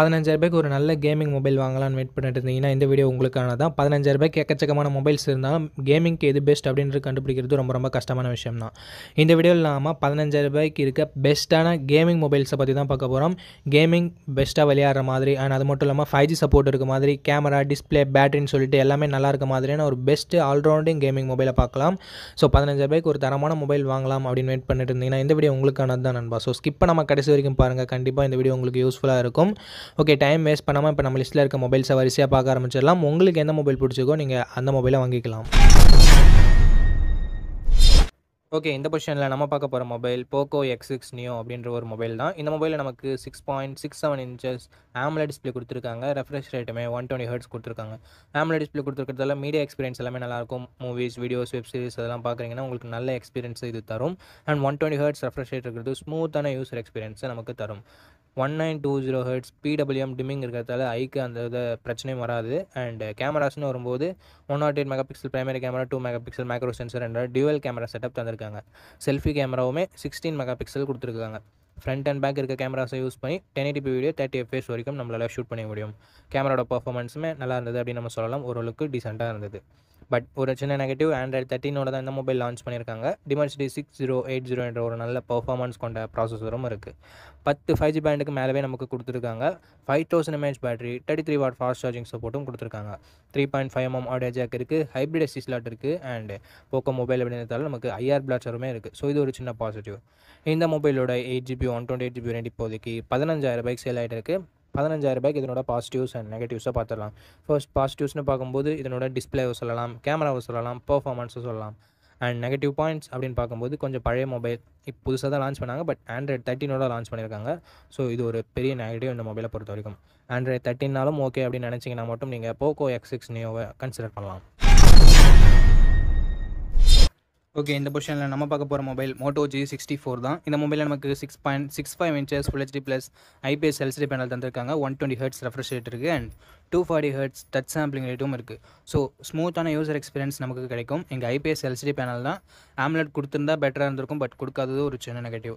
ரூபாய்க்கு ஒரு நல்ல கேமிங் மொபைல் வாங்கலாம்னு வெயிட் பண்ணிட்டு இருந்தீங்கன்னா இந்த வீடியோ உங்களுக்கான தான் ரூபாய்க்கு எக்கச்சக்கமான மொபைல்ஸ் இருந்தாலும் கேமிங்க்கு எது பெஸ்ட் அப்படின்றது கண்டுபிடிக்கிறது ரொம்ப ரொம்ப கஷ்டமான விஷயம் தான் இந்த வீடியோவில் பதினஞ்சாயிரம் ரூபாய்க்கு இருக்க பெஸ்ட்டான கேமிங் மொபைல்ஸை பற்றி தான் பார்க்க போகிறோம் கேமிங் பெஸ்ட்டாக விளையாடுற மாதிரி அண்ட் அது மட்டும் இல்லாமல் ஃபைவ் ஜி சப்போர்ட் இருக்க மாதிரி கேமரா டிஸ்பிளே பேட்டரின்னு சொல்லிட்டு எல்லாமே நல்லா இருக்க மாதிரியான ஒரு பெஸ்ட்டு ஆல்ரவுண்டிங் கேமிங் மொபைலை பார்க்கலாம் ஸோ ரூபாய்க்கு ஒரு தரமான மொபைல் வாங்கலாம் அப்படின்னு வெயிட் பண்ணிட்டு இருந்தீங்கன்னா இந்த வீடியோ உங்களுக்கானது தான் நண்பா ஸோ ஸ்கிப்பை நம்ம கடைசி வரைக்கும் பாருங்கள் கண்டிப்பாக இந்த வீடியோ உங்களுக்கு யூஸ்ஃபுல்லாக இருக்கும் ஓகே டைம் வேஸ்ட் பண்ணாமல் இப்போ நம்ம லிஸ்ட்டில் இருக்க மொபைல்ஸை வரிசையாக பார்க்க ஆரம்பிச்சிடலாம் உங்களுக்கு எந்த மொபைல் பிடிச்சிக்கோ நீங்கள் அந்த மொபைலை வாங்கிக்கலாம் ஓகே இந்த பொசிஷனில் நம்ம பார்க்க போகிற mobile Poco X six Neo அப்படின்ற ஒரு மொபைல் தான் இந்த மொபைலில் நமக்கு six point six seven inches AMOLED display கொடுத்துருக்காங்க ரெஃப்ரெஷ் ரேட்டுமே ஒன் டுவெண்ட்டி ஹர்ட்ஸ் கொடுத்துருக்காங்க ஆம்லெட் டிஸ்பிளே கொடுத்துருக்கிறதால மீடியா எக்ஸ்பீரியன்ஸ் எல்லாமே நல்லாயிருக்கும் மூவிஸ் வீடியோஸ் வெப் சீரிஸ் அதெல்லாம் பார்க்குறீங்கன்னா உங்களுக்கு நல்ல எக்ஸ்பீரியன்ஸ் இது தரும் and one twenty hertz refresh rate இருக்கிறது ஸ்மூத்தான யூஸர் எக்ஸ்பீரியன்ஸை நமக்கு தரும் one nine two zero hertz PWM dimming இருக்கிறதால ஐக்கு அந்த இதை பிரச்சனையும் வராது அண்ட் கேமராஸ்னு வரும்போது one nought eight megapixel primary camera two megapixel micro sensor என்ற டியூவல் கேமரா செட்டப் தந்திருக்காங்க செல்ஃபி கேமராவுமே சிக்ஸ்டீன் மெகா பிக்சல் கொடுத்துருக்காங்க ஃப்ரண்ட் அண்ட் பேக் இருக்க கேமராஸை யூஸ் பண்ணி ten P video thirty FPS வரைக்கும் நம்மளால் ஷூட் பண்ண முடியும் கேமராட பர்ஃபார்மன்ஸுமே நல்லா இருந்தது அப்படின்னு நம்ம சொல்லலாம் ஓரளவுக்கு டீசெண்டாக இருந்தது பட் ஒரு சின்ன நெகட்டிவ் ஆண்ட்ராய்ட் தேர்ட்டினோட தான் இந்த மொபைல் லான்ச் பண்ணியிருக்காங்க Dimensity six zero eight zero என்ற ஒரு நல்ல பர்ஃபார்மன்ஸ் கொண்ட ப்ராசஸரும் இருக்குது பத்து ஃபைவ் ஜி பேண்டுக்கு மேலே நமக்கு கொடுத்துருக்காங்க five thousand mAh battery thirty three watt fast charging சப்போர்ட்டும் கொடுத்துருக்காங்க three point five mm audio jack இருக்குது ஹைப்ரிட் எஸ்டி ஸ்லாட் இருக்குது அண்ட் போக்கோ மொபைல் அப்படின்றதால நமக்கு ஐஆர் பிளாட்ஸருமே இருக்குது ஸோ இது ஒரு சின்ன பாசிட்டிவ் இந்த மொபைலோட eight GB one twenty eight GB ரெண்டு இப்போதைக்கு பதினஞ்சாயிரம் பைக் சேல் ஆகிட்டு இருக்குது ரூபாய்க்கு இதனோட பாசிட்டிவ்ஸ் அண்ட் நெகட்டிவ்ஸாக பார்த்துடலாம் ஃபர்ஸ்ட் பாசிட்டிவ்ஸ்னு பார்க்கும்போது இதனோட டிஸ்பிளேவை சொல்லலாம் கேமராவை சொல்லலாம் பர்ஃபார்மன்ஸை சொல்லலாம் அண்ட் நெகட்டிவ் பாயிண்ட்ஸ் அப்படின்னு பார்க்கும்போது கொஞ்சம் பழைய மொபைல் இப்போ புதுசாக தான் லான்ச் பண்ணாங்க பட் ஆண்ட்ராய்ட் தேர்ட்டினோட லான்ச் பண்ணியிருக்காங்க ஸோ இது ஒரு பெரிய நெகட்டிவ் இந்த மொபைலை பொறுத்த வரைக்கும் ஆண்ட்ராய்ட் தேர்ட்டின்னாலும் ஓகே அப்படின்னு நினச்சிங்கன்னா மட்டும் நீங்கள் போக்கோ எக்ஸ் சிக்ஸ் நியோவை கன்சிடர் பண்ணலாம் ஓகே இந்த பொசிஷனில் நம்ம பார்க்க போகிற mobile Moto G sixty four தான் இந்த மொபைலில் நமக்கு six point six five inches full HD plus IPS LCD panel தந்திருக்காங்க one twenty hertz refresh rate இருக்குது and two forty hertz touch sampling ரேட்டும் இருக்குது ஸோ ஸ்மூத்தான யூசர் எக்ஸ்பீரியன்ஸ் நமக்கு கிடைக்கும் எங்கள் ஐபிஎஸ் எல்சிடி பேனல் தான் ஆம்லெட் கொடுத்துருந்தா பெட்டராக இருந்திருக்கும் பட் கொடுக்காதது ஒரு சின்ன நெகட்டிவ்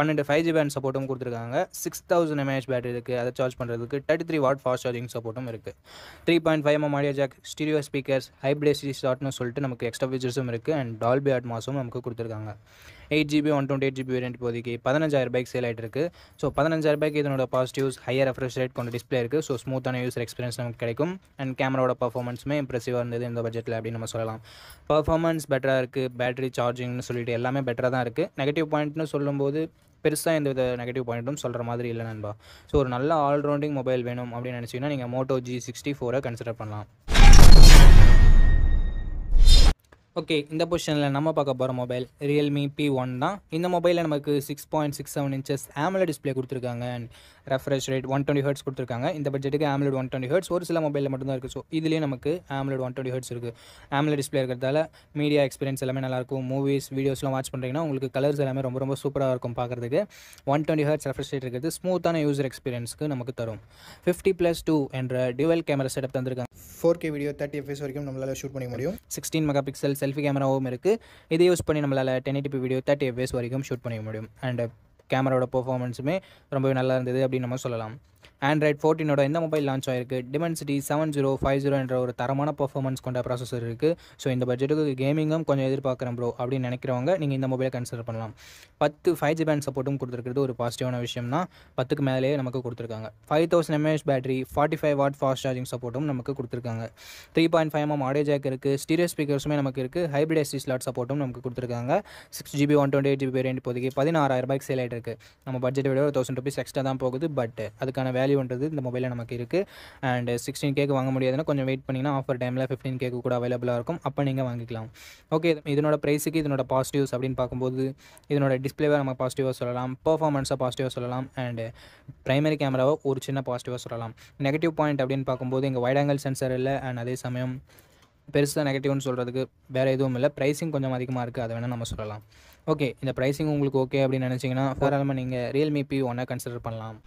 பன்னெண்டு ஃபைவ் ஜி பேண்ட் சப்போர்ட்டும் கொடுத்துருக்காங்க சிக்ஸ் தௌசண்ட் எம்ஏஹெச் பேட்டரி இருக்குது அதை சார்ஜ் பண்ணுறதுக்கு thirty three watt fast charging சப்போர்ட்டும் இருக்குது three point five M audio jack stereo speakers ஹைப்ரேஸ் ஷாட்னு சொல்லிட்டு நமக்கு எக்ஸ்ட்ரா ஃபீச்சர்ஸும் இருக்குது அண்ட் டால்பி அட்மாஸும் நமக்கு கொடுத்துருக்காங்க eight GB one twenty eight GB variant போதைக்கு பதினஞ்சாயிரம் பைக் சேல் ஆகிட்டு இருக்குது ஸோ பதினஞ்சாயிரம் பைக் இதனோட பாசிட்டிவ்ஸ் ஹையர் ரெஃப்ரெஷ் ரேட் கொண்ட டிஸ்பிளே இருக்குது ஸோ ஸ்மூத்தான யூசர் எக்ஸ்பீரியன்ஸ் நமக்கு கிடைக்கும் அண்ட் கேமராவோட பர்ஃபார்மன்ஸுமே இம்ப்ரெசிவாக இருந்தது இந்த பட்ஜெட்டில் அப்படின்னு நம்ம சொல்லலாம் பர்ஃபார்மன்ஸ் பெட்டராக இருக்குது பேட்டரி சார்ஜிங்னு சொல்லிட்டு எல்லாமே பெட்டராக தான் இருக்குது நெகட்டிவ் பாயிண்ட்னு சொல்லும்போது பெருசாக எந்த வித நெகட்டிவ் பாயிண்ட்டும் சொல்கிற மாதிரி இல்லை நண்பா ஸோ ஒரு நல்ல ஆல்ரவுண்டிங் மொபைல் வேணும் அப்படின்னு நினச்சிங்கன்னா நீங்கள் மோட்டோ ஜி சிக்ஸ்டி ஃபோரை கன்சிடர் பண்ணலாம் ஓகே இந்த பொசிஷனில் நம்ம பார்க்க போகிற மொபைல் ரியல்மி பி ஒன் தான் இந்த மொபைலில் நமக்கு six point six seven inches AMOLED display கொடுத்துருக்காங்க and refresh rate one twenty hertz கொடுத்துருக்காங்க இந்த பட்ஜெட்டுக்கு ஆம்லெட் ஒன் டுவெண்ட்டி ஹர்ட்ஸ் ஒரு சில மொபைலில் மட்டும்தான் இருக்குது ஸோ இதுலேயே நமக்கு ஆம்லெட் ஒன் டுவெண்ட்டி ஹர்ட்ஸ் இருக்குது ஆம்லெட் டிஸ்பிளே இருக்கிறதால மீடியா எக்ஸ்பீரியன்ஸ் எல்லாமே நல்லாயிருக்கும் மூவிஸ் வீடியோஸ்லாம் வாட்ச் பண்ணுறீங்கன்னா உங்களுக்கு கலர்ஸ் எல்லாமே ரொம்ப ரொம்ப சூப்பராக இருக்கும் பார்க்குறதுக்கு one twenty hertz refresh rate இருக்கிறது ஸ்மூத்தான யூசர் எக்ஸ்பீரியன்ஸ்க்கு நமக்கு தரும் ஃபிஃப்டி ப்ளஸ் டூ என்ற டிவல் கேமரா செட்டப் தந்திருக்காங்க four K video thirty FPS வரைக்கும் நம்மளால் ஷூட் பண்ணி முடியும் சிக்ஸ்டீன் மெகா பிக்சல்ஸ் செல்ஃபி கேமராவும் இருக்குது இதை யூஸ் பண்ணி நம்மளால் ten P video thirty FPS வரைக்கும் ஷூட் பண்ணிக்க முடியும் அண்ட் கேமராவோட பர்ஃபார்மன்ஸுமே ரொம்பவே நல்லா இருந்தது அப்படின்னு நம்ம சொல்லலாம் ஆண்ட்ராய்ட் ஃபோர்டீனோட இந்த மொபைல் லான்ச் ஆயிருக்கு Dimensity seven zero five zero என்ற ஒரு தரமான பர்ஃபார்மன்ஸ் கொண்ட ப்ராசஸர் இருக்குது ஸோ இந்த பட்ஜெட்டுக்கு கேமிங்கும் கொஞ்சம் எதிர்பார்க்குறேன் ப்ரோ அப்படின்னு நினைக்கிறவங்க நீங்கள் இந்த மொபைலை கன்சிடர் பண்ணலாம் பத்து ஃபைவ் ஜி பேண்ட் சப்போர்ட்டும் கொடுத்துருக்கிறது ஒரு பாசிட்டிவான விஷயம்னா பத்துக்கு மேலேயே நமக்கு கொடுத்துருக்காங்க five thousand mAh battery forty five watt fast charging சப்போர்ட்டும் நமக்கு கொடுத்துருக்காங்க three point five M audio jack இருக்குது ஸ்டீரியோ ஸ்பீக்கர்ஸுமே நமக்கு இருக்குது ஹைப்ரிட் எஸ்டி ஸ்லாட் சப்போர்ட்டும் நமக்கு கொடுத்துருக்காங்க six GB one twenty eight GB ரேண்ட் இப்போதைக்கு பதினாறாயிரம் ரூபாய்க்கு சேல் ஆகிட்டு இருக்குது நம்ம பட்ஜெட் விட ஒரு தௌசண்ட் ருபீஸ் எக்ஸ்ட்ரா தான் போகுது பட் அதுக்கான அதுக்கான வேல்யூன்றது இந்த மொபைலில் நமக்கு இருக்குது அண்ட் சிக்ஸ்டீன் கேக்கு வாங்க முடியாதுன்னா கொஞ்சம் வெயிட் பண்ணிங்கன்னா ஆஃபர் டைமில் ஃபிஃப்டீன் கேக்கு கூட அவைலபிளாக இருக்கும் அப்போ நீங்கள் வாங்கிக்கலாம் ஓகே இதனோட ப்ரைஸுக்கு இதனோட பாசிட்டிவ்ஸ் அப்படின்னு பார்க்கும்போது இதனோட டிஸ்பிளேவை நம்ம பாசிட்டிவாக சொல்லலாம் பர்ஃபார்மன்ஸாக பாசிட்டிவாக சொல்லலாம் அண்ட் ப்ரைமரி கேமராவை ஒரு சின்ன பாசிட்டிவாக சொல்லலாம் நெகட்டிவ் பாயிண்ட் அப்படின்னு பார்க்கும்போது இங்கே வைட் ஆங்கிள் சென்சர் இல்லை அண்ட் அதே சமயம் பெருசாக நெகட்டிவ்னு சொல்கிறதுக்கு வேறு எதுவும் இல்லை ப்ரைஸிங் கொஞ்சம் அதிகமாக இருக்குது அதை வேணால் நம்ம சொல்லலாம் ஓகே இந்த ப்ரைஸிங் உங்களுக்கு ஓகே அப்படின்னு நினச்சிங்கன்னா தாராளமாக நீங்கள் ரியல்மி பி ஒன்னாக கன்சிடர் பண்ணலாம்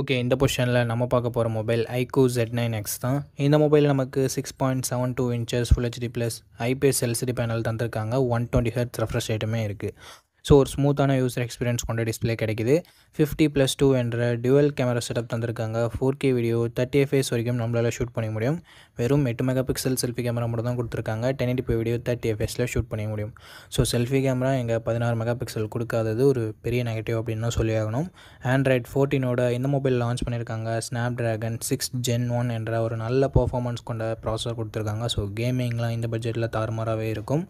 ஓகே இந்த பொஷனில் நம்ம பார்க்க போகிற mobile iQOO Z nine X தான் இந்த மொபைல் நமக்கு six point seven two inches full HD plus IPS LCD panel தந்திருக்காங்க ஒன் டுவெண்ட்டி ஹெர்ட்ஸ் ரெஃப்ரெஷ் ரேட்டுமே இருக்குது ஸோ ஒரு ஸ்மூத்தான யூசர் எக்ஸ்பீரியன்ஸ் கொண்ட டிஸ்பிளே கிடைக்குது ஃபிஃப்டி ப்ளஸ் டூ என்ற டுவல் கேமரா செட்டப் தந்திருக்காங்க four K video thirty FPS வரைக்கும் நம்மளால் ஷூட் பண்ண முடியும் வெறும் எட்டு மெகா பிக்சல் செல்ஃபி கேமரா மட்டும் தான் கொடுத்துருக்காங்க டென் எயிட்டி வீடியோ தேர்ட்டி எஃப்எஸில் ஷூட் பண்ண முடியும் ஸோ செல்ஃபி கேமரா எங்கள் பதினாறு மெகா பிக்சல் கொடுக்காதது ஒரு பெரிய நெகட்டிவ் அப்படின்னு சொல்லி ஆகணும் ஆண்ட்ராய்ட் ஃபோர்டீனோட இந்த மொபைல் லான்ச் பண்ணியிருக்காங்க Snapdragon six gen one என்ற ஒரு நல்ல பர்ஃபார்மன்ஸ் கொண்ட ப்ராசஸர் கொடுத்துருக்காங்க ஸோ கேமிங்லாம் இந்த பட்ஜெட்டில் தாறுமாறாகவே இருக்கும்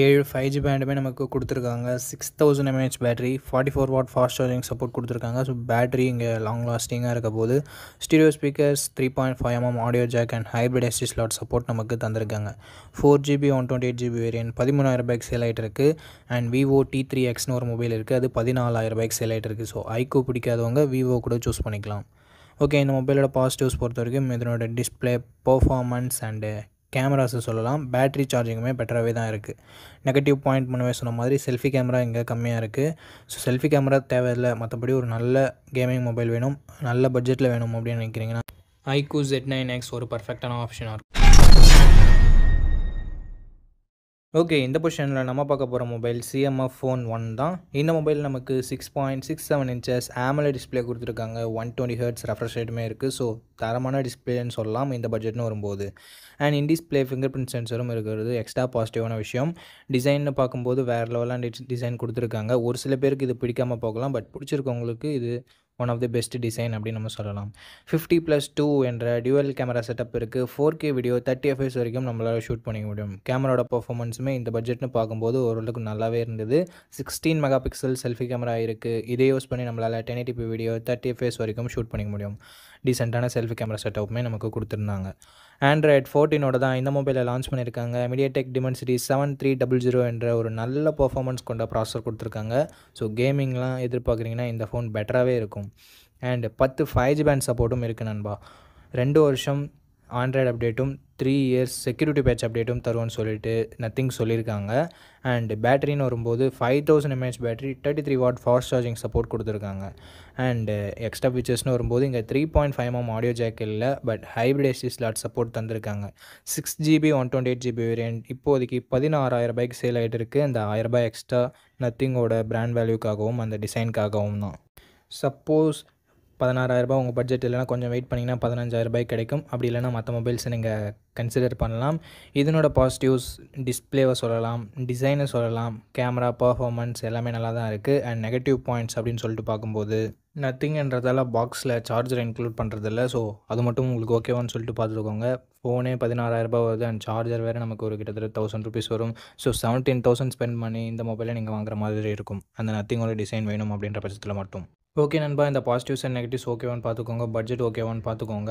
ஏழு ஃபைவ் ஜி பேண்டுமே நமக்கு கொடுத்துருக்காங்க six thousand mAh battery forty four watt fast charging support கொடுத்துருக்காங்க ஸோ பேட்டரி இங்கே லாங் லாஸ்டிங்காக இருக்க போது stereo speakers three point five mm audio jack and hybrid SD slot support நமக்கு தந்திருக்காங்க four GB one twenty eight GB variant பதிமூணாயிரம் ரூபாய்க்கு sale ஆகிட்டு இருக்குது அண்ட் விவோ டி த்ரீ எக்ஸ்னு ஒரு மொபைல் இருக்குது அது பதினாலாயிரம் ரூபாய்க்கு சேல் ஆகிட்டு இருக்குது ஸோ ஐக்கோ பிடிக்காதவங்க விவோ கூட சூஸ் பண்ணிக்கலாம் ஓகே இந்த மொபைலோட பாசிட்டிவ்ஸ் பொறுத்த வரைக்கும் இதனோட டிஸ்பிளே பர்ஃபார்மன்ஸ் அண்டு கேமராஸை சொல்லலாம் பேட்ரி சார்ஜிங்குமே பெட்டராகவே தான் இருக்குது நெகட்டிவ் பாயிண்ட் முன்னே சொன்ன மாதிரி செல்ஃபி கேமரா இங்கே கம்மியாக இருக்குது ஸோ செல்ஃபி கேமரா தேவையில்லை மற்றபடி ஒரு நல்ல கேமிங் மொபைல் வேணும் நல்ல பட்ஜெட்டில் வேணும் அப்படின்னு நினைக்கிறீங்கன்னா ஐக்கூ ஜெட் நைன் எக்ஸ் ஒரு பர்ஃபெக்டான ஆப்ஷனாக இருக்கும் ஓகே இந்த பொசிஷனில் நம்ம பார்க்க போகிற மொபைல் சிஎம்எஃப் ஃபோன் ஒன் தான் இந்த மொபைல் நமக்கு six point six seven inches ஆமலை டிஸ்பிளே கொடுத்துருக்காங்க ஒன் டுவெண்ட்டி ஹர்ட்ஸ் ரெஃப்ரெஷ் ரேட்டுமே இருக்குது ஸோ தரமான டிஸ்பிளேன்னு சொல்லலாம் இந்த பட்ஜெட்னு வரும்போது and in display fingerprint சென்சரும் இருக்கிறது எக்ஸ்ட்ரா பாசிட்டிவான விஷயம் டிசைன்னு பார்க்கும்போது வேறு லெவலாக டிசைன் கொடுத்துருக்காங்க ஒரு சில பேருக்கு இது பிடிக்காமல் போகலாம் பட் பிடிச்சிருக்கவங்களுக்கு இது one of the best design அப்படின்னு நம்ம சொல்லலாம் ஃபிஃப்டி ப்ளஸ் டூ என்ற டியூவல் கேமரா செட்டப் இருக்குது four K video thirty FPS வரைக்கும் நம்மளால் ஷூட் பண்ணிக்க முடியும் கேமராவோட பர்ஃபார்மன்ஸுமே இந்த பட்ஜெட்னு பார்க்கும்போது ஓரளவுக்கு நல்லாவே இருந்தது sixteen megapixel selfie camera இருக்குது இதே யூஸ் பண்ணி நம்மளால் ten eighty P video thirty FPS வரைக்கும் ஷூட் பண்ணிக்க முடியும் டீசெண்டான செல்ஃபி கேமரா செட்டப்புமே நமக்கு கொடுத்துருந்தாங்க ஆண்ட்ராய்ட் ஃபோர்டீனோட தான் இந்த மொபைலை லான்ச் பண்ணியிருக்காங்க MediaTek Dimensity seven three double zero என்ற ஒரு நல்ல பர்ஃபார்மன்ஸ் கொண்ட ப்ராசஸர் கொடுத்துருக்காங்க ஸோ கேமிங்லாம் எதிர்பார்க்குறீங்கன்னா இந்த ஃபோன் பெட்டராகவே இருக்கும் அண்ட் பத்து ஃபைவ் ஜி பேண்ட் சப்போர்ட்டும் இருக்குது நண்பா ரெண்டு வருஷம் ஆண்ட்ராய்டு அப்டேட்டும் த்ரீ இயர்ஸ் செக்யூரிட்டி பேட்ச் அப்டேட்டும் தருவோன்னு சொல்லிட்டு நத்திங் சொல்லியிருக்காங்க அண்ட் பேட்டரின்னு வரும்போது five thousand mAh battery thirty three watt fast charging support கொடுத்துருக்காங்க அண்ட் எக்ஸ்ட்ரா ஃபீச்சர்ஸ்னு வரும்போது இங்கே three point five M audio jack இல்லை but hybrid SD slot support தந்திருக்காங்க six GB one twenty eight GB variant இப்போதைக்கு பதினாறாயிரம் ரூபாய்க்கு சேல் ஆகிட்டு இருக்குது அந்த ரூபாய் எக்ஸ்ட்ரா நத்திங்கோட பிராண்ட் வேல்யூக்காகவும் அந்த டிசைனுக்காகவும் தான் சப்போஸ் பதினாறாயிரரூபா உங்கள் பட்ஜெட் இல்லைனா கொஞ்சம் வெயிட் பண்ணிங்கன்னா பதினஞ்சாயிரரூபாய் கிடைக்கும் அப்படி இல்லைனா மற்ற மொபைல்ஸை நீங்கள் கன்சிடர் பண்ணலாம் இதனோட பாசிட்டிவ்ஸ் டிஸ்பிளேவை சொல்லலாம் டிசைனை சொல்லலாம் கேமரா பர்ஃபார்மன்ஸ் எல்லாமே நல்லா தான் இருக்குது அண்ட் நெகட்டிவ் பாயிண்ட்ஸ் அப்படின்னு சொல்லிட்டு பார்க்கும்போது நத்திங்கன்றதால பாக்ஸில் சார்ஜர் இன்க்ளூட் பண்ணுறதில்ல ஸோ அது மட்டும் உங்களுக்கு ஓகேவான்னு சொல்லிட்டு பார்த்துக்கோங்க ஃபோனே பதினாறாயிரரூபா வருது அண்ட் சார்ஜர் வேறு நமக்கு ஒரு கிட்டத்தட்ட தௌசண்ட் ருபீஸ் வரும் ஸோ செவன்டீன் தௌசண்ட் ஸ்பெண்ட் பண்ணி இந்த மொபைலை நீங்கள் வாங்குற மாதிரி இருக்கும் அந்த நத்திங்கோட டிசைன் வேணும் அப்படின்ற பட்சத்தில் மட்டும் ஓகே நண்பா இந்த பாசிட்டிவ்ஸ் அண்ட் நெகட்டிவ்ஸ் ஓகேவான்னு பார்த்துக்கோங்க பட்ஜெட் ஓகேவான்னு பார்த்துக்கோங்க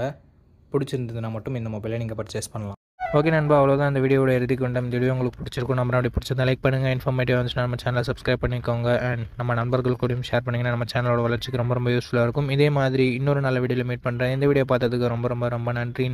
பிடிச்சிருந்ததுன்னா மட்டும் இந்த மொபைலை நீங்கள் பர்ச்சேஸ் பண்ணலாம் ஓகே நண்பா அவ்வளோதான் இந்த வீடியோட எழுதி கொண்டோம் இந்த வீடியோ உங்களுக்கு பிடிச்சிருக்கும் நம்ம அப்படி பிடிச்சிருந்தா லைக் பண்ணுங்கள் இன்ஃபர்மேட்டிவ் வந்துச்சுன்னா நம்ம சேனலை சப்ஸ்கிரைப் பண்ணிக்கோங்க அண்ட் நம்ம நண்பர்கள் கூடயும் ஷேர் பண்ணிங்கன்னா நம்ம சேனலோட வளர்ச்சிக்கு ரொம்ப ரொம்ப யூஸ்ஃபுல்லாக இருக்கும் இதே மாதிரி இன்னொரு நல்ல வீடியோவில் மீட் பண்ணுறேன் இந்த வீடியோ பார்த்ததுக்கு ரொம்ப ரொம்ப ரொம்ப நன்றி